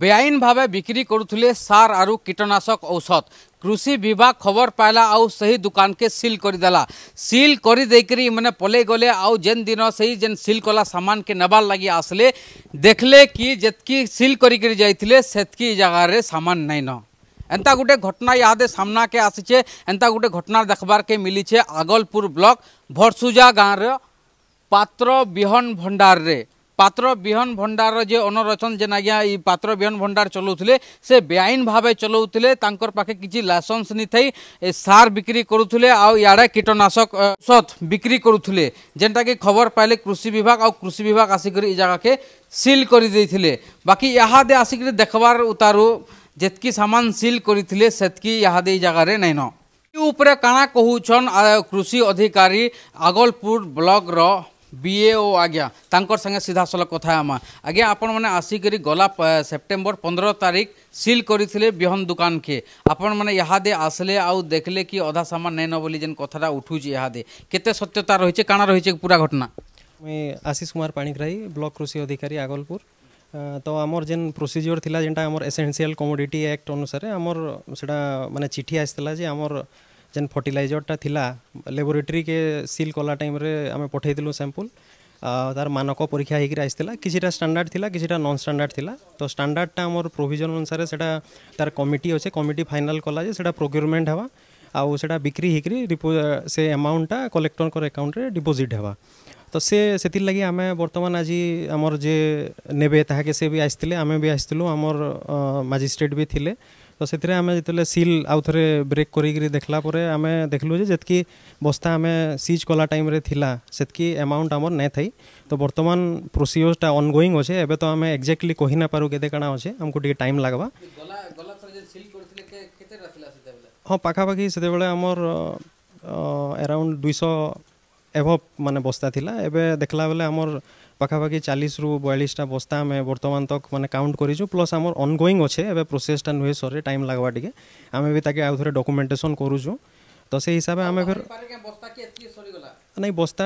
বেআইন ভাবে বিক্রি করুলে সার আর কীটনাশক ঔষধ কৃষি বিভাগ খবর পাইলা আউ সেই দোকানকে সিল করিদেলা সিল করে দেইকি মানে পলাই গলে আউ যেন দিন সেই যেন সিল কলা সামানকে নেবার লাগি আসলে দেখলে কি যেতকি সিল করিকি যাইলে সেতকি জায়গার সামান নাইন एंता गोटे घटना इहादे सामना के आसीचे एंता गोटे घटना देखबार के मिली छे आगलपुर ब्लॉक भरसुजा गाँव पात्र बिहन भंडार रे পাত্র বিহন ভণ্ডার যে অনরচন যে আজ্ঞা এই পাত্র বিহন ভণ্ডার চলাউলে সে বেআইন ভাবে চলাউলে তাঁর পাখে কিছু লাইসেন্স নিথাই সার বিক্রি করুলে আড়ে কীটনাশক ঔষধ বিক্রি করুলে যেটা কি খবর পাইলে কৃষি বিভাগ আর কৃষি বিভাগ আসিক এই জায়গাকে সিল করে দিয়ে বাকি ইহাদে আসিক দেখবার উতারু যেতকি সামান সিল করে সেতকি ইহাদে এই জায়গায় নাইন উপরে কানা কহুছন কৃষি অধিকারী আগলপুর ব্লকর বিএ ଓ ଆଜ୍ଞା ତାଙ୍କର ସାଙ୍ଗେ ସିଧାସଳଖ କଥା ହେମା ଆଜ୍ଞା ଆପଣମାନେ ଆସିକରି ଗଲା ସେପ୍ଟେମ୍ବର ପନ୍ଦର ତାରିଖ ସିଲ୍ କରିଥିଲେ ବିହନ ଦୁକାନକେ ଆପଣମାନେ ଇହାଦେ ଆସିଲେ ଆଉ ଦେଖିଲେ କି ଅଧା ସାମାନ ନେଇନ ବୋଲି ଯେନ୍ କଥାଟା ଉଠୁଛି ଇହାଦେ କେତେ ସତ୍ୟତା ରହିଛି କାଣା ରହିଛି ପୁରା ଘଟଣା ମୁଇଁ ଆଶିଷ କୁମାର ପାଣିଗ୍ରାହୀ ବ୍ଲକ କୃଷି ଅଧିକାରୀ ଆଗଲପୁର ତ ଆମର ଯେନ୍ ପ୍ରୋସିଜିଓର ଥିଲା ଯେନ୍ଟା ଆମର ଏସେନ୍ସିଆଲ କମୋଡିଟି ଆକ୍ଟ ଅନୁସାରେ ଆମର ସେଟା ମାନେ ଚିଠି ଆସିଥିଲା ଯେ ଆମର ଯେନ୍ ଫର୍ଟିଲାଇଜର୍ଟା ଥିଲା ଲାବୋରେଟୋରୀକେ ସିଲ୍ କଲା ଟାଇମ୍ରେ ଆମେ ପଠେଇଥିଲୁ ସାମ୍ପଲ୍ ତାର ମାନକ ପରୀକ୍ଷା ହେଇକିରି ଆସିଥିଲା କିଛିଟା ଷ୍ଟାଣ୍ଡାର୍ଡ଼ ଥିଲା କିଛିଟା ନନ୍ ଷ୍ଟାଣ୍ଡାର୍ଡ଼ ଥିଲା ତ ଷ୍ଟାଣ୍ଡାର୍ଡ଼ଟା ଆମର ପ୍ରୋଭିଜନ୍ ଅନୁସାରେ ସେଇଟା ତାର କମିଟି ଅଛେ କମିଟି ଫାଇନାଲ୍ କଲା ଯେ ସେଇଟା ପ୍ରୋକ୍ୟୁରମେଣ୍ଟ ହେବା ଆଉ ସେଇଟା ବିକ୍ରି ହେଇକିରି ସେ ଆମାଉଣ୍ଟଟା କଲେକ୍ଟରଙ୍କର ଆକାଉଣ୍ଟରେ ଡିପୋଜିଟ୍ ହେବା ତ ସେ ସେଥିର୍ଲାଗି ଆମେ ବର୍ତ୍ତମାନ ଆଜି ଆମର ଯେ ନେବେ ତାହାକେ ସେ ବି ଆସିଥିଲେ ଆମେ ବି ଆସିଥିଲୁ ଆମର ମାଜିଷ୍ଟ୍ରେଟ୍ ବି ଥିଲେ ତ ସେଥିରେ ଆମେ ଯେତେବେଳେ ସିଲ୍ ଆଉ ଥରେ ବ୍ରେକ୍ କରିକିରି ଦେଖିଲା ପରେ ଆମେ ଦେଖିଲୁ ଯେ ଯେତିକି ବସ୍ତା ଆମେ ସିଜ୍ କଲା ଟାଇମ୍ରେ ଥିଲା ସେତିକି ଆମାଉଣ୍ଟ ଆମର ନାଇଁ ଥାଇ ତ ବର୍ତ୍ତମାନ ପ୍ରୋସିଓର୍ଟା ଅନଗୋଇଂ ଅଛେ ଏବେ ତ ଆମେ ଏକ୍ଜାକ୍ଟଲି କହି ନାଇପାରୁ କେତେ କାଣା ଅଛେ ଆମକୁ ଟିକେ ଟାଇମ୍ ଲାଗ୍ବା ହଁ ପାଖାପାଖି ସେତେବେଳେ ଆମର ଆରାଉଣ୍ଡ ଦୁଇଶହ ଏଭବ୍ ମାନେ ବସ୍ତା ଥିଲା ଏବେ ଦେଖିଲା ବେଲେ ଆମର ପାଖାପାଖି ଚାଳିଶରୁ ବୟାଳିଶଟା ବସ୍ତା ଆମେ ବର୍ତ୍ତମାନ ତକ୍ ମାନେ କାଉଣ୍ଟ କରିଛୁ ପ୍ଲସ୍ ଆମର ଅନଗୋଇଂ ଅଛେ ଏବେ ପ୍ରୋସେସ୍ଟା ନୁହେଁ ସରେ ଟାଇମ୍ ଲାଗ୍ବା ଟିକେ ଆମେ ବି ତାକେ ଆଉ ଥରେ ଡକୁମେଣ୍ଟେସନ୍ କରୁଛୁ ତ ସେଇ ହିସାବରେ ଆମେ ଫେର୍ ନାଇଁ ବସ୍ତା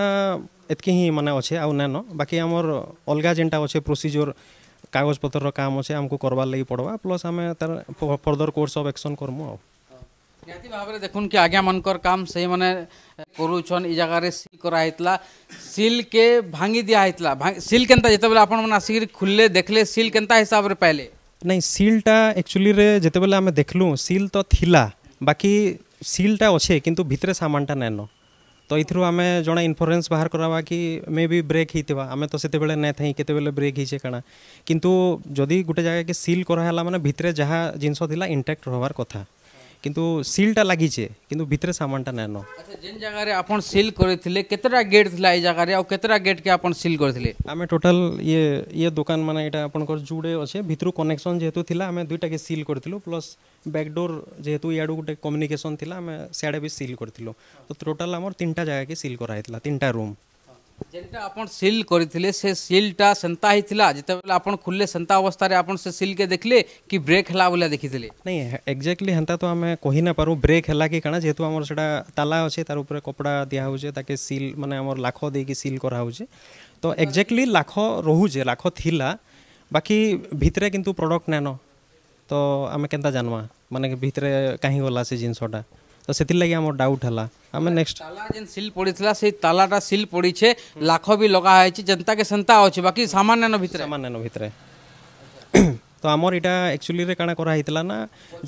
ଏତ୍କି ହିଁ ମାନେ ଅଛେ ଆଉ ନାଇଁନ ବାକି ଆମର ଅଲଗା ଯେନ୍ଟା ଅଛେ ପ୍ରୋସିଜିଓର କାଗଜପତ୍ରର କାମ ଅଛେ ଆମକୁ କରବାର୍ ଲାଗି ପଡ଼ବା ପ୍ଲସ୍ ଆମେ ତାର ଫର୍ଦର କୋର୍ସ ଅଫ୍ ଆକ୍ସନ୍ କର୍ମୁ ଆଉ ନିହାତି ଭାବରେ ଦେଖୁନ୍ କି ଆଜ୍ଞାମାନଙ୍କର କାମ୍ ସେଇମାନେ କରୁଛନ୍ ଇ ଜାଗାରେ ସିଲ୍ କରାହେଇଥିଲା ସିଲ୍କେ ଭାଙ୍ଗି ଦିଆହେଇଥିଲା ସିଲ୍ କେନ୍ତା ଯେତେବେଳେ ଆପଣମାନେ ଆସିକିରି ଖୁଲିଲେ ଦେଖିଲେ ସିଲ୍ କେନ୍ତା ହିସାବରେ ପାଇଲେ ନାଇଁ ସିଲ୍ଟା ଆକ୍ଚୁଆଲିରେ ଯେତେବେଳେ ଆମେ ଦେଖିଲୁ ସିଲ୍ ତ ଥିଲା ବାକି ସିଲ୍ଟା ଅଛେ କିନ୍ତୁ ଭିତରେ ସାମାନଟା ନାଇଁନ ତ ଏଥିରୁ ଆମେ ଜଣେ ଇନଫରେନ୍ସ ବାହାର କରାବା କି ମେ ବି ବ୍ରେକ୍ ହେଇଥିବା ଆମେ ତ ସେତେବେଳେ ନାଇଁ ଥାଇ କେତେବେଳେ ବ୍ରେକ୍ ହେଇଛେ କାଣା କିନ୍ତୁ ଯଦି ଗୋଟେ ଜାଗାକେ ସିଲ୍ କରାହେଲା ମାନେ ଭିତରେ ଯାହା ଜିନିଷ ଥିଲା ଇଣ୍ଟାକ୍ଟ ରହିବାର କଥା কিন্তু সিলটা লাগিছে কিন্তু ভিতরে সামানটা নাই না আচ্ছা জিন জাগারে आपण সিল করি থিলে কতটা গেট থলাই জাগারে আর কতটা গেট কে आपण সিল করি থিলে আমি টোটাল ই এ দোকান মানে এটা आपण কর জুড়ে আছে ভিতর কানেকশন হেতু থিলা আমি দুইটা কে সিল করছিলো প্লাস ব্যাক ডোর হেতু ইয়াটু কমিউনিকেশন থিলা আমি শেডেবি সিল করছিলো তো টোটাল আমর তিনটা জায়গা কে সিল করা আইতলা তিনটা রুম जेनटा आप सिल करते से सिलटा सेन्ता होता जिते आप खुले सेन्ता अवस्था आप सिल के देखले कि ब्रेक है देखी थे नहीं एक्जाक्टली हेता तो आम कही ना पारू ब्रेक है कि कहना जेहतु आम ताला अच्छे तार उपर कपड़ा दिहे सिल मैं लाख दे कि सिल कराऊे तो एक्जाक्टली लाख रोजे लाख थी बाकी भितरे तो कि प्रडक्ट नैन तो आम के जानवा मानने भितर कहीं गला से जिनसटा ତ ସେଥିର୍ଲାଗି ଆମର ଡାଉଟ୍ ହେଲା ଆମେ ନେକ୍ସଟ ତାଲା ଯେନ୍ ସିଲ୍ ପଡ଼ିଥିଲା ସେଇ ତାଲାଟା ସିଲ୍ ପଡ଼ିଛେ ଲାଖ ବି ଲଗା ହେଇଛି ଯେନ୍ତାକେ ସେନ୍ତା ଅଛି ବାକି ସାମାନ୍ୟନ ଭିତରେ ସାମାନ୍ୟନ ଭିତରେ তো আমার এটা একচুয়ালি কাণ করা হয়েছিল না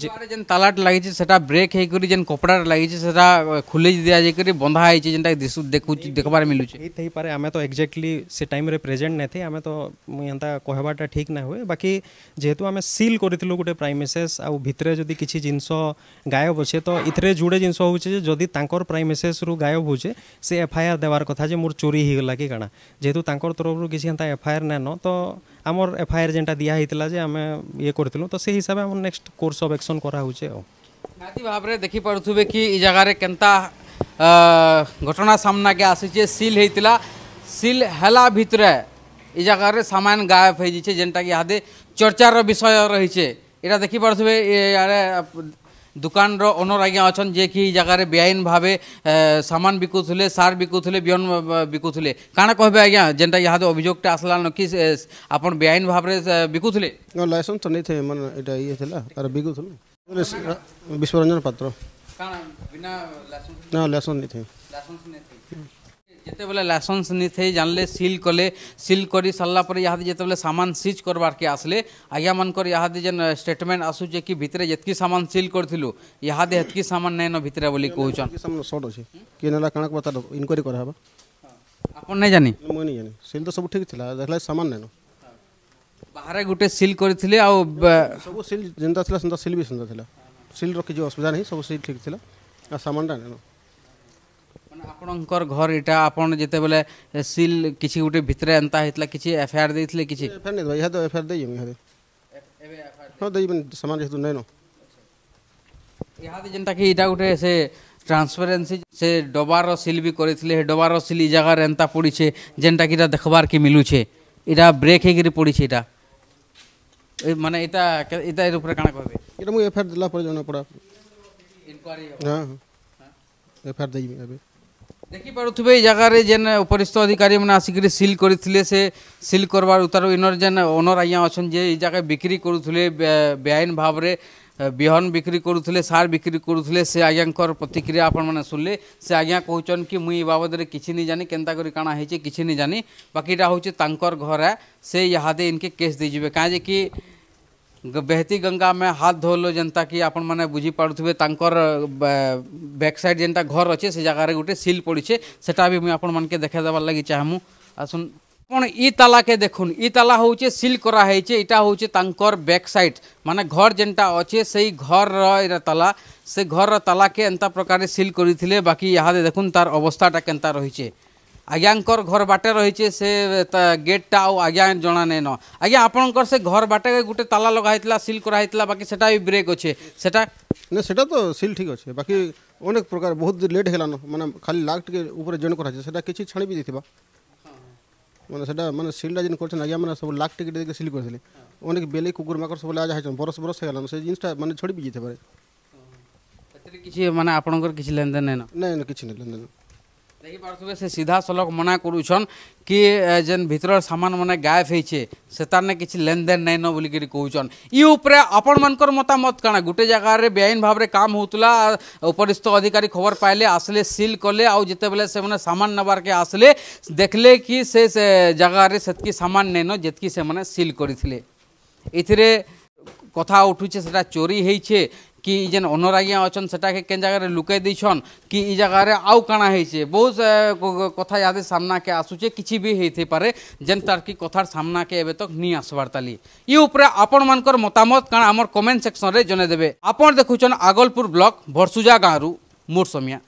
যে তালাট লাগিছে সেটা ব্রেক হয়ে করে যেন কপড়ার লাগিছে সেটা খুলে দিয়া যাই করে বন্ধা হয়েছে যেটা দিশু দেখবার মিলুছে এই পারে আমি তো এক্সাক্টলি সে টাইমরে প্রেজেন্ট নাই থে আমি তো এটা কহবাটা ঠিক না হুয়ে বাকি যেহেতু আমি সিল করেছিল গোটে প্রাইমেসেস আউ ভিতরে যদি কিছু জিনিস গায়ব হচ্ছে তো ইথরে জুড়ে জিনিস হচ্ছে যে যদি তাঁকর প্রাইমেসেস রু গায়ব হচ্ছে সে এফআইআর দেওয়ার কথা যে মোর চোরি হয়েগলা কি কাଣା যেহেতু তাঁকর তরফরু কিছু এটা এফআইআর নেন তো আমার এফআইআর যেটা দিয়া হয়েছিল যে আমি ଇଏ କରିଥିଲୁ ତ ସେଇ ହିସାବରେ ଆମର ନେକ୍ସଟ କୋର୍ସ ଅଫ୍ ଆକ୍ସନ୍ କରାହେଉଛି ଆଉ ନିହାତି ଭାବରେ ଦେଖିପାରୁଥିବେ କି ଏ ଜାଗାରେ କେନ୍ତା ଘଟଣା ସାମ୍ନାକେ ଆସିଛେ ସିଲ୍ ହେଇଥିଲା ସିଲ୍ ହେଲା ଭିତରେ ଏ ଜାଗାରେ ସାମାନ ଗାୟବ ହେଇଯାଇଛେ ଯେନ୍ଟାକି ଇହାଦେ ଚର୍ଚ୍ଚାର ବିଷୟ ରହିଛେ ଏଇଟା ଦେଖିପାରୁଥିବେ ଇଆଡ଼େ ଦୋକାନର ଓନର ଆଜ୍ଞା ଅଛନ୍ ଯିଏକି ଏଇ ଜାଗାରେ ବେଆଇନ ଭାବେ ସାମାନ ବିକୁଥିଲେ ସାର ବିକୁଥିଲେ ବିହନ ବିକୁଥିଲେ କାଣା କହିବେ ଆଜ୍ଞା ଯେନ୍ଟା ଇହାଦେ ଅଭିଯୋଗଟା ଆସିଲାନ କି ଆପଣ ବେଆଇନ ଭାବରେ ବିକୁଥିଲେ ଲାଇସେନ୍ସ ତ ନେଇଥାଏ ମାନେ ଏଇଟା ଇଏ ଥିଲା ତାର ବିକୁଥିଲେ ବିଶ୍ୱରଞ୍ଜନ ପାତ୍ର କାଣା ବିନା ଲାଇସେନ୍ସ ନା ଲାଇସେନ୍ସ ନେଇଥାଏ ଲାଇସେନ୍ସ ନେଇଥାଏ যেতবে লাইসেন্স নিয়ে জানলে সিল কলে সিল করে সারা পরে ইহাদে যেতবে সামান সিজ করবারকে আসলে আজ্ঞা মানকর ইহাদে যেন স্টেটমেন্ট আসুছে কি ভিতরে যেতকি সামান সিল করছিলু ইহাদে হেতকি সামান নাইন ভিতরে বলি কহুছন শর্ট আছে কি নেলা কাণক বতা ইনকোয়ারি করা হবা আপন নাই জানি মই নাই জানি সিল তো সব ঠিক ছিলা দেখলা সামান নাইন বাহারে গোটে সিল করিছিলে আও সব সিল যেনতা ছিলা সেনতা সিল বি সেনতা ছিলা সিল রকি যে অসুবিধা নাই সব সিল ঠিক ছিলা আর সামানটা নাইন ଆପଣଙ୍କର ঘর এটা আপনার ଯେତେବେଳେ ସିଲ୍ କିଛି কিছু গোটে ଏନ୍ତା ହେଇଥିଲା କିଛି কিছু ଦେଇଥିଲେ କିଛି কিছু ନାଇଁ ଭାଇ ଇହାଦେ ଏଫଆଇଆର୍ ଦେଇଯିମି ଇହାଦେ ହଁ ଦେଇଯିମି ସମାନ ଯେହେତୁ ନାଇଁନ ଇହାଦେ ଯେନ୍ଟାକି ଇଟା ସେ ট্রান্সপারেন্সি সে ডবার সিল বি করে ডবার সিল এই জায়গার এন্তা পড়িছে যেটা কি এটা দেখবার কি মিলুছে এটা ব্রেক হয়ে পড়িছে এটা মানে এটা এটা এর উপরে কানা কবে এটা মু এফআইআর দিলা পরে জানা পড়া ইনকোয়ারি হ্যাঁ এফআইআর দেইবি ଦେଖିପାରୁଥିବେ ଏଇ ଜାଗାରେ ଯେନ୍ ଉପରିସ୍ଥ ଅଧିକାରୀମାନେ ଆସିକରି ସିଲ୍ କରିଥିଲେ ସେ ସିଲ୍ କରବାର ଉତାର ଇନର ଯେନ୍ ଓନର ଆଜ୍ଞା ଅଛନ୍ ଯେ ଏଇ ଜାଗା ବିକ୍ରି କରୁଥିଲେ ବେଆଇନ ଭାବରେ ବିହନ ବିକ୍ରି କରୁଥିଲେ ସାର ବିକ୍ରି କରୁଥିଲେ ସେ ଆଜ୍ଞାଙ୍କର ପ୍ରତିକ୍ରିୟା ଆପଣମାନେ ଶୁଣିଲେ ସେ ଆଜ୍ଞା କହୁଛନ୍ କି ମୁଇଁ ଏ ବାବଦରେ କିଛି ନି ଜାନି କେନ୍ତା କରି କାଣା ହେଇଛି କିଛି ନି ଜାନି ବାକିଟା ହେଉଛି ତାଙ୍କର ଘରେ ସେ ଇହାଦେ ଇନକେ କେସ୍ ଦେଇଯିବେ କାଁ ଯେ କି बेहती गंगा में हाथ धोलो जेनता कि आपण मैंने बुझी पारे तांकर बैक साइड जेनता घर अच्छे से जगार गोटे सिल पड़े सेटा भी मुझे आपण मन के देखा देवार लगी चाहमु आसन ଆପଣ ଇ ତାଲାକେ ଦେଖୁନ୍ ଇ ତାଲା ହଉଛେ ସିଲ୍ କରାହେଇଛେ ଇଟା ହଉଛେ ତାଙ୍କର ବ୍ୟାକ୍ ସାଇଡ଼୍ ମାନେ ଘର ଯେନ୍ଟା ଅଛେ ସେଇ ଘରର ଇଟା ତାଲା ସେ ଘରର ତାଲାକେ ଏନ୍ତା ପ୍ରକାରେ ସିଲ୍ କରିଥିଲେ ବାକି ଇହାଦେ ଦେଖୁନ୍ ତାର ଅବସ୍ଥାଟା କେନ୍ତା ରହିଛେ আজ্ঞাঙ্কর ঘর বাটে রয়েছে সে গেটটা আউ আজ্ঞা জনা নেন আজ্ঞা আপনার সে ঘর বাটে গোটে তালা লগা হয়েছিল সিল করা হয়েছিল বাকি সেটা বি ব্রেক অছে সেটা না সেটা তো সিল ঠিক আছে বাকি অনেক প্রকার বহুত লেট হেলান মানে খালি লাগ টিকে উপরে জয়েন করা আছে সেটা কিছু ছাড়ি বি দিয়েছিবা মানে সেটা মানে সিলটা যেন করছেন আজ্ঞা মানে সব লাগ টিকে দেখে সিল করেছিলেন অনেক বেলে কুকুর মাকড় সব লাগা হয়েছেন বরস বরস হয়ে গেলাম সেই জিনিসটা মানে ছড়ি বি যেতে পারে কিছু মানে আপনার কিছু লেনদেন নেই না না কিছু নেই লেনদেন দেখিপারে সে সিধা সলখ মনা করুছন কি যেন ভিতর সামান মানে গায়েব হয়েছে সেতারনে কিছু লেনদেন নাইন বলিকি কৌছন ই উপরে আপন মানকর মতামত কানা গোটে জায়গার বেআইন ভাবে কাম হোলা উপরিস্থ অধিকারী খবর পাইলে আসলে সিল কলে আতবে সে সামান নেবারকে আসলে দেখলে কি সে জায়গার সেতকি সামান নাইন যেতকি সে সিল করে এতে কথা উঠুছে সেটা চোরি হয়েছে କି ଇ ଯେନ୍ ଅନରାଗିଆ ଅଛନ୍ ସେଟାକେ କେନ୍ ଜାଗାରେ ଲୁକେଇ ଦେଇଛନ୍ କି ଇ ଜାଗାରେ ଆଉ କାଣା ହେଇଛେ ବହୁତ କଥା ଇହାଦେ ସାମ୍ନାକେ ଆସୁଛେ କିଛି ବି ହେଇଥାଇପାରେ ଯେନ୍ତାର୍କି କଥାର ସାମ୍ନାକେ ଏବେ ତକ୍ ନି ଆସବାର୍ ତାଲି ଇ ଉପରେ ଆପଣମାନଙ୍କର ମତାମତ କାଣା ଆମର କମେଣ୍ଟ ସେକ୍ସନରେ ଜଣେଇଦେବେ ଆପଣ ଦେଖୁଛନ୍ ଆଗଲପୁର ବ୍ଲକ ଭରସୁଜା ଗାଁରୁ ମୋର ସମିଆ